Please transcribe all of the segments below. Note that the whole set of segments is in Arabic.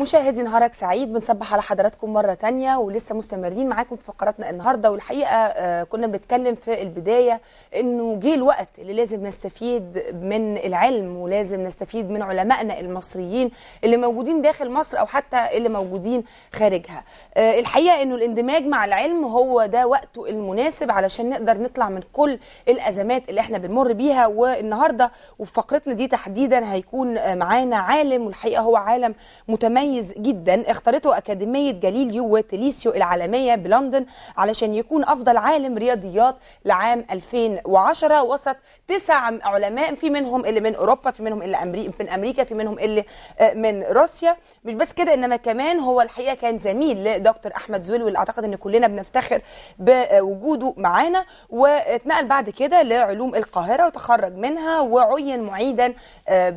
مشاهدي نهارك سعيد بنصبح على حضراتكم مره تانية ولسه مستمرين معاكم في فقراتنا النهارده والحقيقه آه، كنا بنتكلم في البدايه انه جه الوقت اللي لازم نستفيد من العلم ولازم نستفيد من علمائنا المصريين اللي موجودين داخل مصر او حتى اللي موجودين خارجها آه، الحقيقه انه الاندماج مع العلم هو ده وقته المناسب علشان نقدر نطلع من كل الازمات اللي احنا بنمر بيها والنهارده وفي فقرتنا دي تحديدا هيكون آه، معانا عالم والحقيقه هو عالم متميز مميز جدا اختارته أكاديمية جاليليو وتليسيو العالمية بلندن علشان يكون أفضل عالم رياضيات لعام 2010 وسط تسع علماء في منهم اللي من أوروبا في منهم اللي أمريكا من أمريكا في منهم اللي آه، من روسيا مش بس كده إنما كمان هو الحقيقة كان زميل لدكتور أحمد زويل واللي أعتقد إن كلنا بنفتخر بوجوده معانا واتنقل بعد كده لعلوم القاهرة وتخرج منها وعين معيدا آه،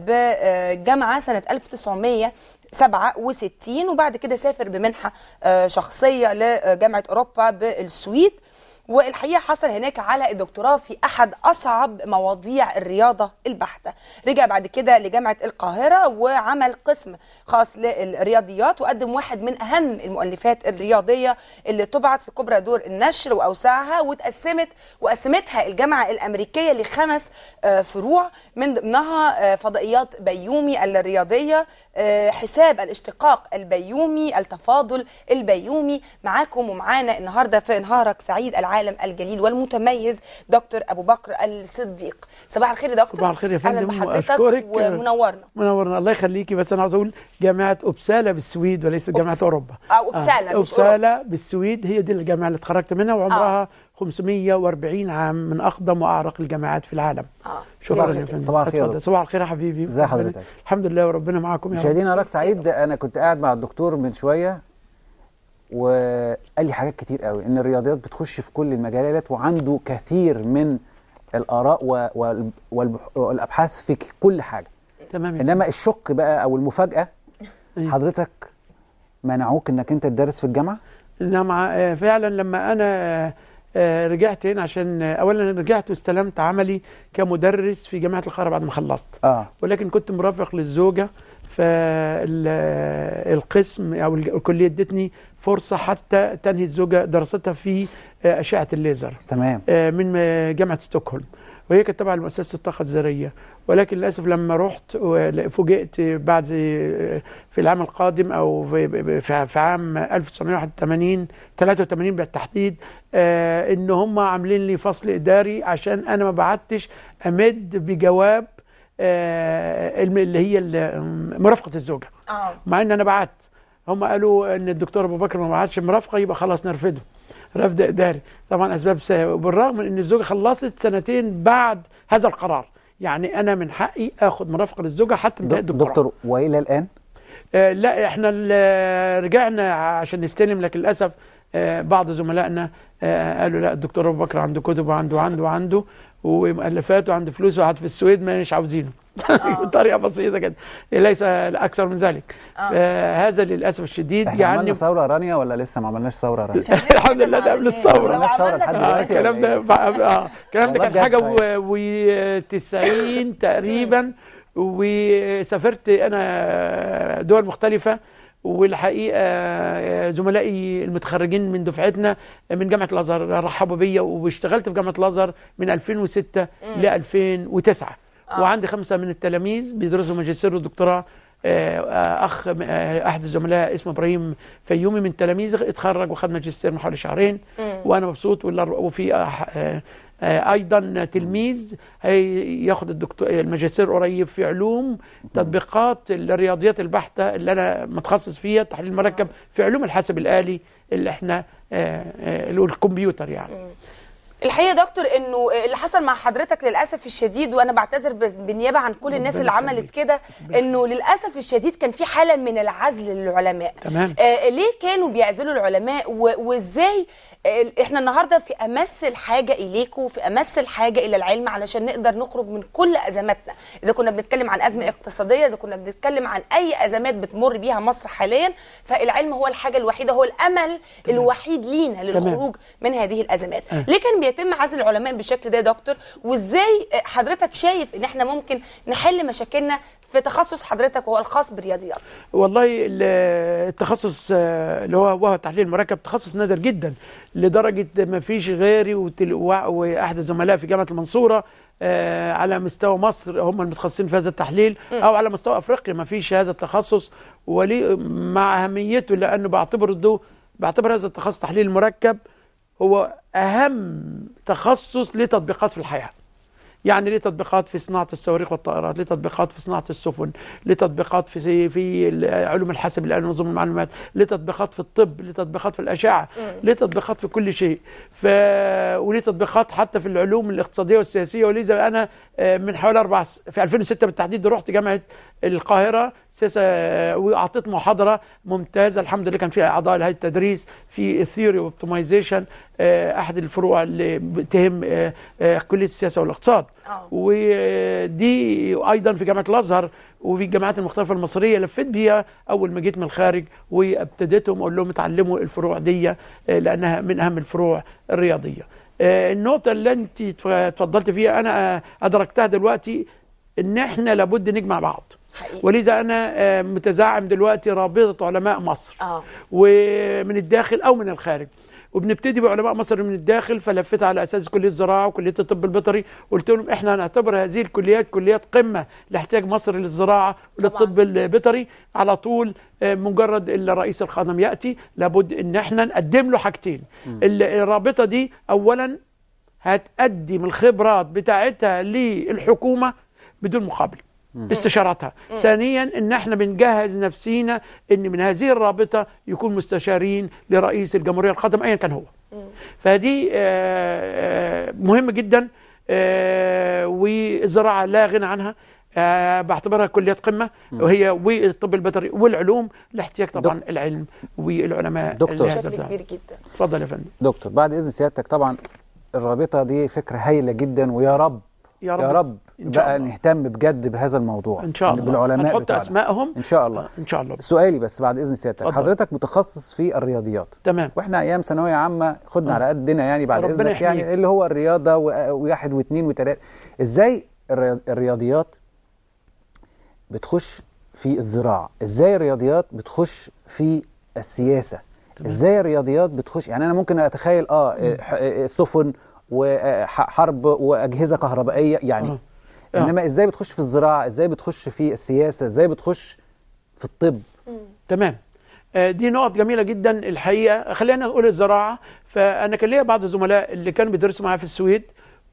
بجامعة سنة 1900 67 وبعد كده سافر بمنحة آه، شخصية لجامعة أوروبا بالسويد والحقيقه حصل هناك على الدكتوراه في احد اصعب مواضيع الرياضه البحته رجع بعد كده لجامعه القاهره وعمل قسم خاص للرياضيات وقدم واحد من اهم المؤلفات الرياضيه اللي طبعت في كبرى دور النشر واوسعها وتقسمت وقسمتها الجامعه الامريكيه لخمس آه، فروع من ضمنها آه، فضائيات بيومي الرياضيه آه، حساب الاشتقاق البيومي التفاضل البيومي معاكم ومعانا النهارده في نهارك سعيد العالم العالم الجليل والمتميز دكتور ابو بكر الصديق صباح الخير يا دكتور صباح الخير يا فندم اهلا بحضرتك ومنورنا منورنا الله يخليكي بس انا عاوز اقول جامعه اوبسالا بالسويد وليست جامعه أوبس... اوروبا اه اوبسالا آه. اوبسالا بالسويد هي دي الجامعه اللي اتخرجت منها وعمرها آه. 540 عام من اقدم واعرق الجامعات في العالم اه شكرا يا فندم صباح الخير صباح الخير يا حبيبي ازي حضرتك الحمد لله وربنا معاكم يا مشاهدينا انا سعيد انا كنت قاعد مع الدكتور من شويه وقال لي حاجات كتير قوي ان الرياضيات بتخش في كل المجالات وعنده كثير من الاراء والابحاث في كل حاجه تمام انما الشق بقى او المفاجاه إيه. حضرتك منعوك انك انت تدرس في الجامعه نعم آه، فعلا لما انا آه، رجعت هنا عشان آه، اولا رجعت واستلمت عملي كمدرس في جامعه القاهره بعد ما خلصت آه. ولكن كنت مرافق للزوجه فالقسم آه، او الكليه ادتني فرصه حتى تنهي الزوجه دراستها في آه، اشعه الليزر تمام آه، من جامعه ستوكهولم وهي كانت تبع لمؤسسه الطاقه الذريه ولكن للاسف لما رحت فوجئت بعد في العام القادم او في عام 1981 83 بالتحديد ان هم عاملين لي فصل اداري عشان انا ما بعتش امد بجواب آه، اللي هي مرافقه الزوجه آه. مع ان انا بعت هم قالوا ان الدكتور ابو بكر ما بعتش مرافقه يبقى خلاص نرفضه رفض اداري طبعا اسباب سهل. بالرغم من ان الزوجه خلصت سنتين بعد هذا القرار يعني انا من حقي اخد مرافقه للزوجه حتى انتهاء القرار دكتور والى الان آه لا احنا رجعنا عشان نستلم لكن للاسف آه بعض زملائنا آه، قالوا لا الدكتور ابو بكر عنده كتب وعنده عنده وعنده ومؤلفات وعنده فلوس وقعد في السويد ما مش عاوزينه بطريقه آه. بسيطه كده ليس اكثر من ذلك آه. هذا للاسف الشديد احنا يعني عملنا ثوره رانيا ولا لسه ما عملناش ثوره رانيا الحمد لله ده قبل الثوره ما ثوره لحد دلوقتي الكلام ده اه الكلام ده كان حاجه و90 تقريبا وسافرت انا دول مختلفه والحقيقه آه، زملائي المتخرجين من دفعتنا آه، من جامعه الازهر رحبوا بيا واشتغلت في جامعه الازهر من 2006 ل 2009 آه. وعندي خمسه من التلاميذ بيدرسوا ماجستير ودكتوراه آه، اخ احد الزملاء اسمه ابراهيم فيومي من تلاميذه اتخرج وخد ماجستير من حوالي شهرين وانا مبسوط وفي آه، ايضا تلميذ آه، ياخد الدكتور الماجستير قريب في علوم تطبيقات الرياضيات البحته اللي انا متخصص فيها تحليل المركب في علوم الحاسب الالي اللي احنا آه، الكمبيوتر يعني الحقيقه دكتور انه اللي حصل مع حضرتك للاسف الشديد وانا بعتذر بالنيابه عن كل الناس اللي عملت كده انه للاسف الشديد كان في حاله من العزل للعلماء تمام آه ليه كانوا بيعزلوا العلماء وازاي آه احنا النهارده في امس الحاجه اليكم في امس الحاجه الى العلم علشان نقدر نخرج من كل ازماتنا اذا كنا بنتكلم عن ازمه اقتصاديه اذا كنا بنتكلم عن اي ازمات بتمر بيها مصر حاليا فالعلم هو الحاجه الوحيده هو الامل تمام. الوحيد لينا للخروج تمام. من هذه الازمات تمام. آه. ليه كان بيتم عزل العلماء بالشكل ده يا دكتور وازاي حضرتك شايف ان احنا ممكن نحل مشاكلنا في تخصص حضرتك وهو الخاص بالرياضيات والله التخصص آه، اللي هو وهو تحليل المراكب تخصص نادر جدا لدرجه ما فيش غيري واحد الزملاء في جامعه المنصوره آه على مستوى مصر هم المتخصصين في هذا التحليل او على مستوى افريقيا ما فيش هذا التخصص ولي مع اهميته لانه بعتبره بعتبر هذا التخصص تحليل مركب هو أهم تخصص ليه تطبيقات في الحياة يعني ليه تطبيقات في صناعة الصواريخ والطائرات ليه تطبيقات في صناعة السفن ليه تطبيقات في في علوم الحاسب الآن ونظم المعلومات ليه تطبيقات في الطب ليه تطبيقات في الأشعة ليه تطبيقات في كل شيء ف... وليه تطبيقات حتى في العلوم الاقتصادية والسياسية ولذا أنا آه، من حوالي أربع في 2006 بالتحديد رحت جامعة القاهرة سياسة وأعطيت محاضرة ممتازة الحمد لله كان فيها أعضاء لهيئة التدريس في الثيوري اوبتمايزيشن آه، أحد الفروع اللي بتهم آه، آه، كلية السياسة والاقتصاد أوه. ودي أيضا في جامعة الأزهر وفي الجامعات المختلفة المصرية لفيت بيها أول ما جيت من الخارج وابتديتهم أقول لهم اتعلموا الفروع دي لأنها من أهم الفروع الرياضية النقطة اللي أنت تفضلت فيها أنا أدركتها دلوقتي إن إحنا لابد نجمع بعض ولذا انا آه، متزعم دلوقتي رابطه علماء مصر آه. ومن الداخل او من الخارج وبنبتدي بعلماء مصر من الداخل فلفت على اساس كليه الزراعه وكليه الطب البيطري قلت لهم احنا هنعتبر هذه الكليات كليات قمه لاحتياج مصر للزراعه وللطب البيطري على طول آه، مجرد رئيس الخدم ياتي لابد ان احنا نقدم له حاجتين الرابطه دي اولا هتقدم الخبرات بتاعتها للحكومه بدون مقابل استشارتها ثانيا ان احنا بنجهز نفسينا ان من هذه الرابطه يكون مستشارين لرئيس الجمهوريه القادم ايا كان هو فدي آه، آه، مهم جدا آه، والزراعه لا غنى عنها بعتبرها كلية قمة وهي والطب البيطري والعلوم لاحتياج طبعا العلم والعلماء دكتور بشكل كبير جدا اتفضل يا فندم دكتور بعد إذن سيادتك طبعا الرابطة دي فكرة هايلة جدا ويا رب يا رب, يا رب بقى الله. نهتم بجد بهذا الموضوع ان شاء الله بالعلماء هنحط اسمائهم ان شاء الله ان شاء الله سؤالي بس بعد اذن سيادتك أضل. حضرتك متخصص في الرياضيات تمام واحنا ايام ثانويه عامه خدنا على آه. قدنا يعني بعد اذنك يعني اللي هو الرياضه وواحد واثنين وثلاثه ازاي الرياضيات بتخش في الزراعه ازاي الرياضيات بتخش في السياسه تمام. ازاي الرياضيات بتخش يعني انا ممكن اتخيل اه السفن وحرب واجهزه كهربائيه يعني انما آه. ازاي بتخش في الزراعه ازاي بتخش في السياسه ازاي بتخش في الطب تمام آه، دي نقط جميله جدا الحقيقه خلينا نقول الزراعه فانا كان ليا بعض الزملاء اللي كانوا بيدرسوا معايا في السويد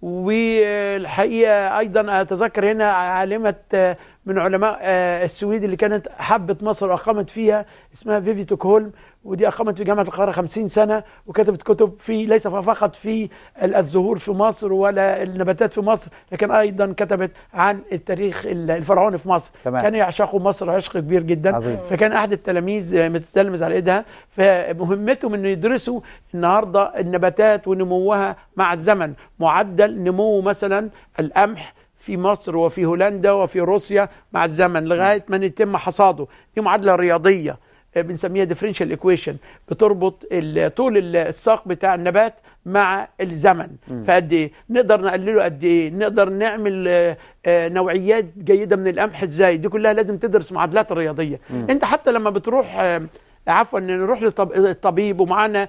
والحقيقه ايضا اتذكر هنا عالمه آه، من علماء السويد اللي كانت حبت مصر واقامت فيها اسمها فيفي توكهولم ودي أقامت في جامعة القاهرة 50 سنة وكتبت كتب في ليس فقط في الزهور في مصر ولا النباتات في مصر لكن أيضا كتبت عن التاريخ الفرعوني في مصر تمام. كانوا يعشقوا مصر عشق كبير جدا عظيم. فكان أحد التلاميذ آه، متتلمذ على إيدها فمهمتهم أنه يدرسوا النهاردة النباتات ونموها مع الزمن معدل نمو مثلا القمح في مصر وفي هولندا وفي روسيا مع الزمن لغاية ما يتم حصاده دي معادلة رياضية آه، بنسميها ديفرنشال ايكويشن بتربط طول الساق بتاع النبات مع الزمن فقد ايه نقدر نقلله قد ايه نقدر نعمل آه، آه، نوعيات جيده من القمح ازاي دي كلها لازم تدرس معادلات الرياضيه مم. انت حتى لما بتروح عفوا نروح للطبيب ومعانا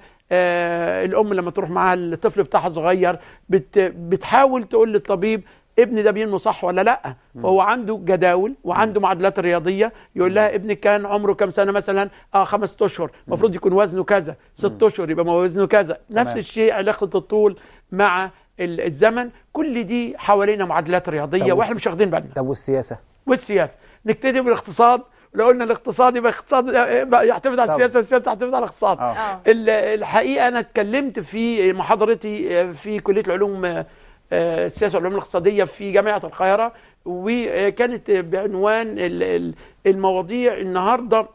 الام لما تروح معاها الطفل بتاعها صغير بتحاول تقول للطبيب ابني ده بينمو صح ولا لا فهو عنده جداول وعنده معادلات رياضيه يقول لها ابني كان عمره كام سنه مثلا اه خمس اشهر المفروض يكون وزنه كذا ست اشهر يبقى وزنه كذا نفس الشيء علاقه الطول مع الزمن كل دي حوالينا معادلات رياضيه واحنا مش واخدين بالنا طب والسياسه والسياسه نبتدي بالاقتصاد لو قلنا الاقتصاد يبقى الاقتصاد آه، آه، يعتمد على السياسه والسياسه تعتمد على الاقتصاد آه. الحقيقه انا اتكلمت في محاضرتي في كليه العلوم السياسه والعلوم الاقتصاديه في جامعه القاهره وكانت بعنوان المواضيع النهارده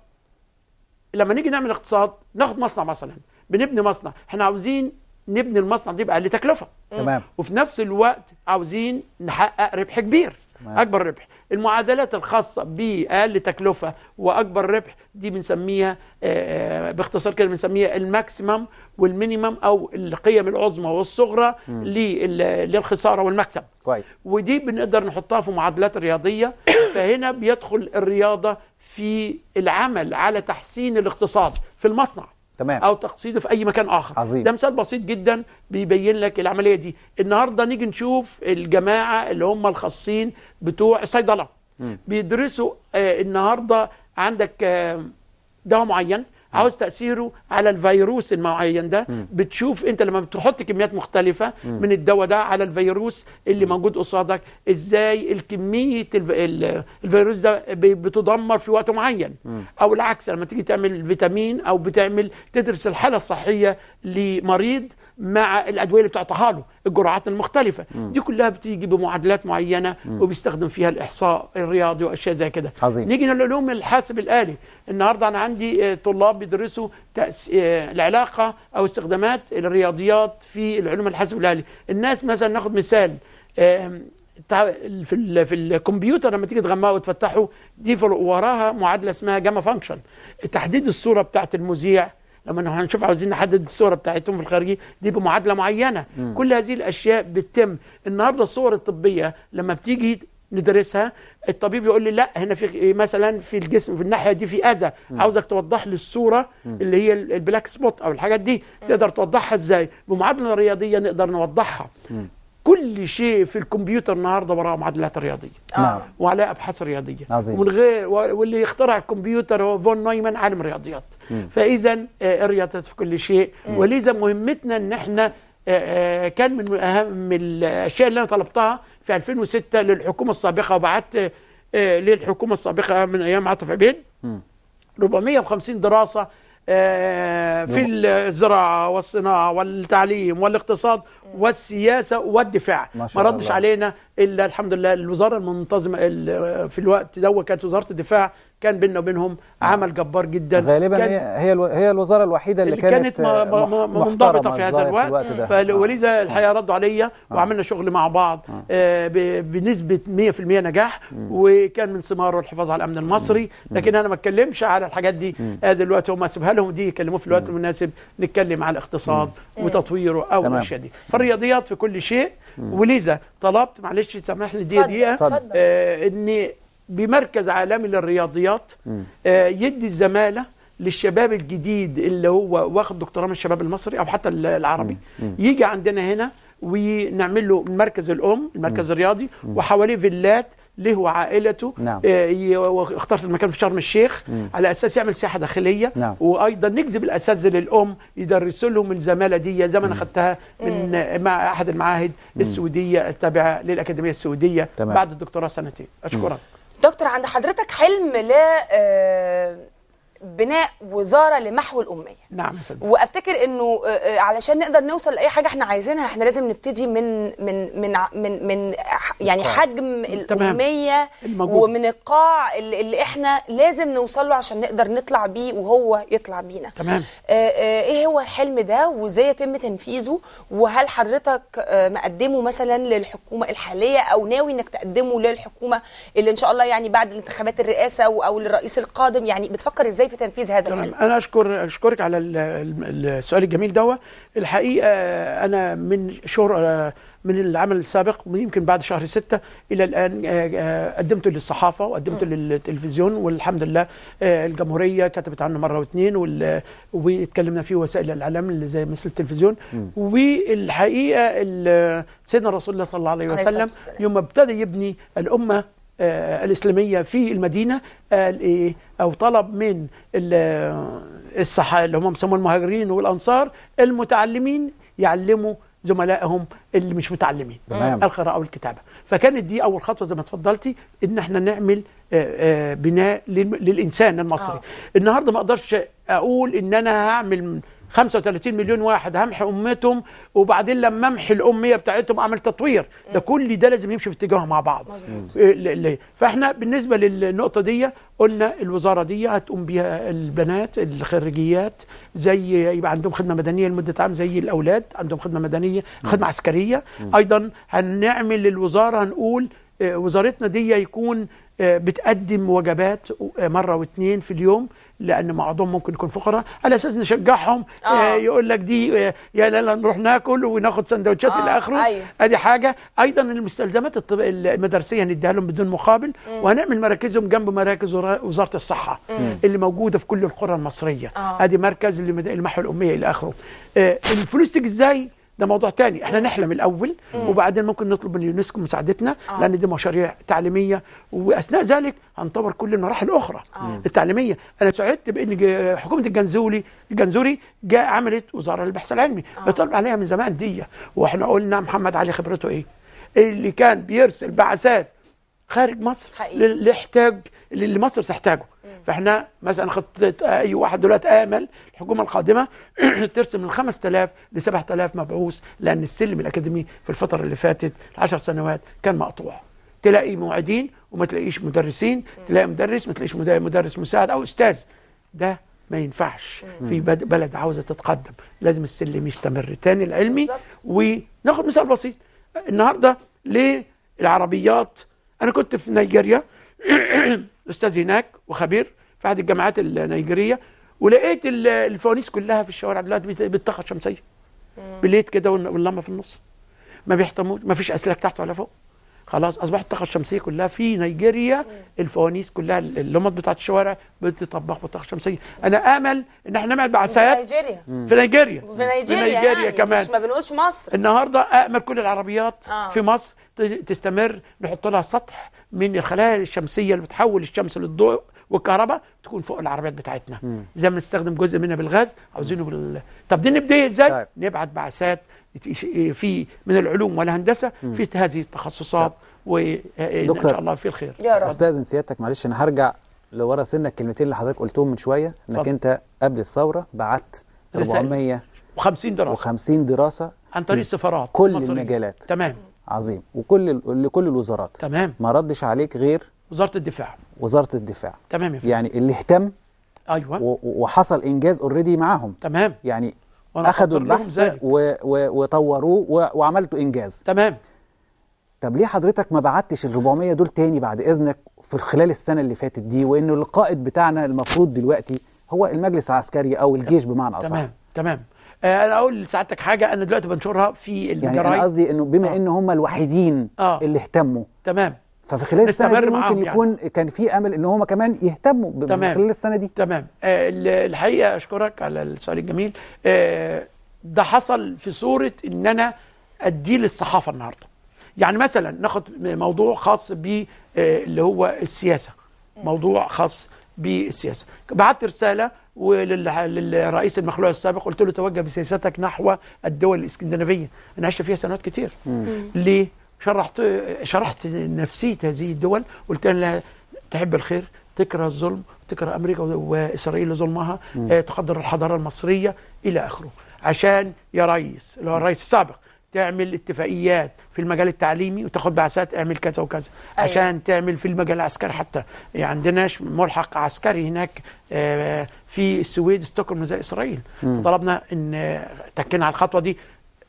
لما نيجي نعمل اقتصاد ناخد مصنع مثلا بنبني مصنع احنا عاوزين نبني المصنع دي باقل تكلفه تمام وفي نفس الوقت عاوزين نحقق ربح كبير تمام. اكبر ربح المعادلات الخاصة بأقل آه، تكلفة وأكبر ربح دي بنسميها آه، آه، باختصار كده بنسميها الماكسيمم والمينيمم أو القيم العظمى والصغرى للخسارة والمكسب كويس ودي بنقدر نحطها في معادلات رياضية فهنا بيدخل الرياضة في العمل على تحسين الاقتصاد في المصنع تمام او تقصيده في اي مكان اخر عظيم. ده مثال بسيط جدا بيبين لك العمليه دي النهارده نيجي نشوف الجماعه اللي هم الخاصين بتوع الصيدله بيدرسوا آه النهارده عندك آه دواء معين عاوز تاثيره على الفيروس المعين ده بتشوف انت لما بتحط كميات مختلفه من الدواء ده على الفيروس اللي موجود قصادك ازاي الكميه الفيروس ده بتدمر في وقت معين او العكس لما تيجي تعمل فيتامين او بتعمل تدرس الحاله الصحيه لمريض مع الادويه اللي بتعطاها له الجرعات المختلفه مم. دي كلها بتيجي بمعادلات معينه مم. وبيستخدم فيها الاحصاء الرياضي واشياء زي كده عظيم نيجي للعلوم الحاسب الالي النهارده انا عندي آه، طلاب بيدرسوا تأس... آه، العلاقه او استخدامات الرياضيات في العلوم الحاسب الالي الناس مثلا ناخد مثال في في الكمبيوتر لما تيجي تغمقه وتفتحه دي وراها معادله اسمها جاما فانكشن تحديد الصوره بتاعت المذيع لما هنشوف عاوزين نحدد الصوره بتاعتهم في الخارجي دي بمعادله معينه مم. كل هذه الاشياء بتتم النهارده الصور الطبيه لما بتيجي ندرسها الطبيب يقول لي لا هنا في مثلا في الجسم في الناحيه دي في اذى عاوزك توضح لي الصوره اللي هي البلاك سبوت او الحاجات دي تقدر توضحها ازاي بمعادله رياضيه نقدر نوضحها كل شيء في الكمبيوتر النهارده وراه معادلات رياضيه آه. نعم وعلى ابحاث رياضيه عظيم ومن غير واللي اخترع الكمبيوتر هو فون نويمان عالم رياضيات فاذا آه، الرياضيات في كل شيء ولذا مهمتنا ان احنا آه، كان من اهم الاشياء اللي انا طلبتها في 2006 للحكومه السابقه وبعت للحكومه السابقه من ايام عاطف عبيد 450 دراسه آه، في نعم. الزراعه والصناعه والتعليم والاقتصاد والسياسه والدفاع ما, ما ردش الله. علينا الا الحمد لله الوزاره المنتظمه في الوقت ده كانت وزاره الدفاع كان بيننا وبينهم نعم. عمل جبار جدا غالبا هي هي الوزاره الوحيده اللي, اللي كانت, منضبطه في هذا الوقت, الوقت ده. فلذا نعم. الحقيقه ردوا عليا نعم. وعملنا شغل مع بعض آه بنسبه 100% نجاح وكان من ثماره الحفاظ على الامن المصري لكن انا ما اتكلمش على الحاجات دي آه دلوقتي هم سيبها لهم دي يكلموه في الوقت المناسب نتكلم على الاقتصاد إيه. وتطويره او الاشياء دي فالرياضيات في كل شيء ولذا طلبت معلش سامحني دي دقيقه آه ان بمركز عالمي للرياضيات آه، يدي الزماله للشباب الجديد اللي هو واخد دكتوراه من الشباب المصري او حتى العربي يجي عندنا هنا ونعمل له مركز الام المركز الرياضي وحواليه فيلات له وعائلته نعم. اه المكان في شرم الشيخ مم. على اساس يعمل سياحه داخليه نعم. وايضا نجذب الاساتذه للام يدرسوا لهم الزماله دي زي ما انا اخذتها من إيه. مع احد المعاهد السعوديه التابعه للاكاديميه السعوديه تمام. بعد الدكتوراه سنتين اشكرك دكتور عند حضرتك حلم لا آه، بناء وزاره لمحو الاميه نعم فضل. وافتكر انه آه، آه، علشان نقدر نوصل لاي حاجه احنا عايزينها احنا لازم نبتدي من من من من, من يعني حجم الاميه الموجود. ومن القاع اللي احنا لازم نوصل له عشان نقدر نطلع بيه وهو يطلع بينا تمام آه، ايه هو الحلم ده وازاي يتم تنفيذه وهل حضرتك مقدمه مثلا للحكومه الحاليه او ناوي انك تقدمه للحكومه اللي ان شاء الله يعني بعد الانتخابات الرئاسه او للرئيس القادم يعني بتفكر ازاي في تنفيذ هذا تمام انا اشكر اشكرك على السؤال الجميل دوت الحقيقه آه، انا من شهر آه، من العمل السابق ويمكن بعد شهر ستة إلى الآن آه، قدمته للصحافة وقدمته للتلفزيون والحمد لله الجمهورية كتبت عنه مرة واثنين واتكلمنا فيه وسائل الإعلام اللي زي مثل التلفزيون والحقيقة سيدنا رسول الله صلى الله عليه وسلم يوم ابتدى يبني الأمة آه، الإسلامية في المدينة قال آه، إيه أو طلب من الصحابة اللي هم بيسموهم المهاجرين والأنصار المتعلمين يعلموا زملائهم اللي مش متعلمين تمام. القراءة والكتابة فكانت دي أول خطوة زي ما اتفضلتي إن احنا نعمل آه، بناء للإنسان المصري آه. النهاردة ما أقدرش أقول إن أنا هعمل 35 مليون واحد همحي امتهم وبعدين لما امحي الاميه بتاعتهم اعمل تطوير ده كل ده لازم يمشي في اتجاه مع بعض مزبوط. إيه، فاحنا بالنسبه للنقطه دي قلنا الوزاره دي هتقوم بيها البنات الخريجيات زي يبقى عندهم خدمه مدنيه لمده عام زي الاولاد عندهم خدمه مدنيه خدمه عسكريه ايضا هنعمل للوزاره هنقول آه، وزارتنا دي يكون آه، بتقدم وجبات آه، مره واثنين في اليوم لان بعضهم ممكن يكون فقراء على اساس نشجعهم آه. آه. يقول لك دي آه يلا نروح ناكل وناخد سندوتشات آه. الى اخره أيوه. ادي حاجه ايضا المستلزمات الطب المدرسيه هنديها لهم بدون مقابل م. وهنعمل مراكزهم جنب مراكز وزاره الصحه م. اللي موجوده في كل القرى المصريه آه. ادي مركز المحو الاميه الى اخره آه الفلوس تيجي ازاي ده موضوع تاني احنا نحلم الاول مم. وبعدين ممكن نطلب من اليونسكو مساعدتنا آه. لان دي مشاريع تعليميه واثناء ذلك هنطور كل المراحل الاخرى آه. التعليميه انا سعدت بان حكومه الجنزولي الجنزوري جاء عملت وزاره البحث العلمي آه. بيطلب عليها من زمان دي واحنا قلنا محمد علي خبرته ايه اللي كان بيرسل بعثات خارج مصر اللي يحتاج اللي مصر تحتاجه فاحنا مثلا خطه اي واحد دلوقتي امل الحكومه القادمه ترسم من 5000 ل 7000 مبعوث لان السلم الاكاديمي في الفتره اللي فاتت 10 سنوات كان مقطوع تلاقي موعدين وما تلاقيش مدرسين تلاقي مدرس ما تلاقيش مدرس مساعد او استاذ ده ما ينفعش في بلد عاوزه تتقدم لازم السلم يستمر تاني العلمي وناخد مثال بسيط النهارده ليه العربيات انا كنت في نيجيريا استاذ هناك وخبير في احد الجامعات النيجيريه ولقيت الفوانيس كلها في الشوارع دلوقتي بالطاقه شمسيه بليت كده واللمه في النص ما بيحتموش ما فيش اسلاك تحت ولا فوق خلاص اصبحت الطاقه الشمسيه كلها في نيجيريا الفوانيس كلها اللمط بتاعت الشوارع بتطبخ بالطاقه الشمسيه انا امل ان احنا نعمل بعثات في نيجيريا في نيجيريا في نيجيريا, في نيجيريا يعني كمان مش ما بنقولش مصر النهارده امل كل العربيات آه. في مصر تستمر نحط لها سطح من الخلايا الشمسيه اللي بتحول الشمس للضوء والكهرباء تكون فوق العربيات بتاعتنا مم. زي ما نستخدم جزء منها بالغاز عاوزينه بال طب دي نبدا ازاي طيب. نبعت بعثات في من العلوم والهندسه مم. في هذه التخصصات طيب. وان شاء الله في الخير يا رب استاذن سيادتك معلش انا هرجع لورا سنه الكلمتين اللي حضرتك قلتهم من شويه انك طب. انت قبل الثوره بعت 450 دراسه و50 دراسه عن طريق السفارات كل المجالات تمام عظيم وكل لكل الوزارات تمام ما ردش عليك غير وزاره الدفاع وزاره الدفاع تمام يا فندم يعني اللي اهتم ايوه وحصل انجاز اوريدي معاهم تمام يعني اخذوا البحث و... و... وطوروه و... وعملتوا انجاز تمام طب ليه حضرتك ما بعتش ال 400 دول تاني بعد اذنك في خلال السنه اللي فاتت دي وانه القائد بتاعنا المفروض دلوقتي هو المجلس العسكري او الجيش بمعنى اصح تمام تمام آه، انا اقول لسعادتك حاجه انا دلوقتي بنشرها في يعني الجرايد يعني قصدي انه بما آه. ان هم الوحيدين آه. اللي اهتموا تمام ففي خلال السنه دي ممكن يعني. يكون يعني. كان في امل ان هم كمان يهتموا تمام. خلال السنه دي تمام آه الحقيقه اشكرك على السؤال الجميل آه ده حصل في صوره ان انا اديه للصحافه النهارده يعني مثلا ناخد موضوع خاص ب آه، اللي هو السياسه آه. موضوع خاص بالسياسه بعت رساله وللرئيس المخلوع السابق قلت له توجه بسياستك نحو الدول الاسكندنافيه انا عشت فيها سنوات كتير ليه شرحت شرحت نفسيه هذه الدول قلت لها تحب الخير تكره الظلم تكره امريكا واسرائيل لظلمها آه، تقدر الحضاره المصريه الى اخره عشان يا ريس اللي هو الرئيس السابق تعمل اتفاقيات في المجال التعليمي وتاخد بعثات اعمل كذا وكذا أيوة. عشان تعمل في المجال العسكري حتى يعني عندناش ملحق عسكري هناك آه، في السويد ستوكهولم زي اسرائيل طلبنا ان تكينا على الخطوه دي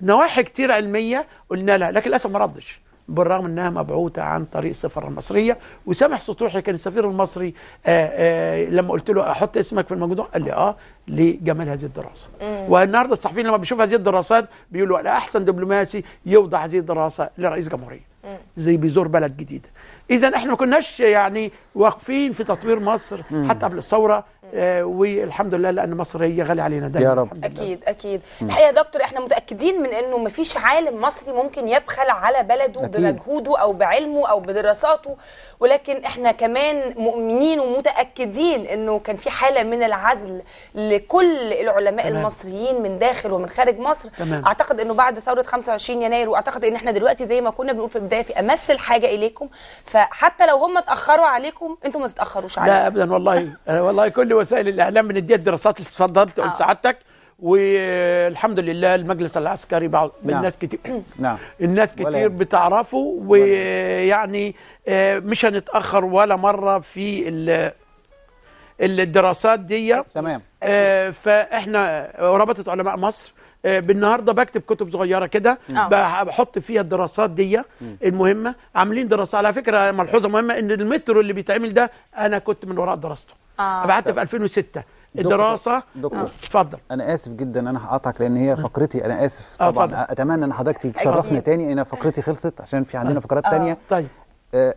نواحي كتير علميه قلنا لها لكن للاسف ما ردش بالرغم انها مبعوثه عن طريق السفاره المصريه وسامح سطوحي كان السفير المصري آآ آه، آآ آه، لما قلت له احط اسمك في الموضوع قال لي اه لجمال هذه الدراسه والنهارده الصحفيين لما بيشوف هذه الدراسات بيقولوا لا احسن دبلوماسي يوضع هذه الدراسه لرئيس جمهوريه زي بيزور بلد جديده اذا احنا ما كناش يعني واقفين في تطوير مصر حتى قبل الثوره آه، والحمد لله لان مصر هي غاليه علينا دايما يا رب اكيد اكيد الحقيقه يا دكتور احنا متاكدين من انه ما فيش عالم مصري ممكن يبخل على بلده أكيد. بمجهوده او بعلمه او بدراساته ولكن احنا كمان مؤمنين ومتاكدين انه كان في حاله من العزل لكل العلماء تمام. المصريين من داخل ومن خارج مصر تمام. اعتقد انه بعد ثوره 25 يناير واعتقد ان احنا دلوقتي زي ما كنا بنقول في البدايه في امس الحاجه اليكم فحتى لو هم اتاخروا عليكم انتم ما تتاخروش علينا لا ابدا والله آه، والله كل وسائل الاعلام بنديها الدراسات اللي اتفضلت قلت آه. سعادتك والحمد لله المجلس العسكري بعض نعم. الناس كتير نعم. الناس كتير بتعرفه ويعني آه، مش هنتاخر ولا مره في الدراسات دي تمام آه فاحنا رابطه علماء مصر آه بالنهارده بكتب كتب صغيره كده بحط فيها الدراسات دي المهمه عاملين دراسه على فكره ملحوظه مهمه ان المترو اللي بيتعمل ده انا كنت من وراء دراسته آه. بعتها في 2006 الدراسه دكتور اتفضل آه. انا اسف جدا انا هقاطعك لان هي آه. فقرتي انا اسف آه، طبعا آه اتمنى ان حضرتك تشرفنا تاني انا فقرتي خلصت عشان في عندنا فقرات تانية طيب آه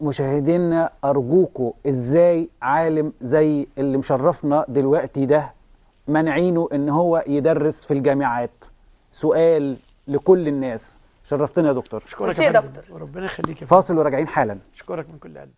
مشاهدينا ارجوكوا ازاي عالم زي اللي مشرفنا دلوقتي ده منعينه ان هو يدرس في الجامعات سؤال لكل الناس شرفتنا يا دكتور اشكرك يا دكتور ربنا يخليك فاصل وراجعين حالا اشكرك من كل قلبي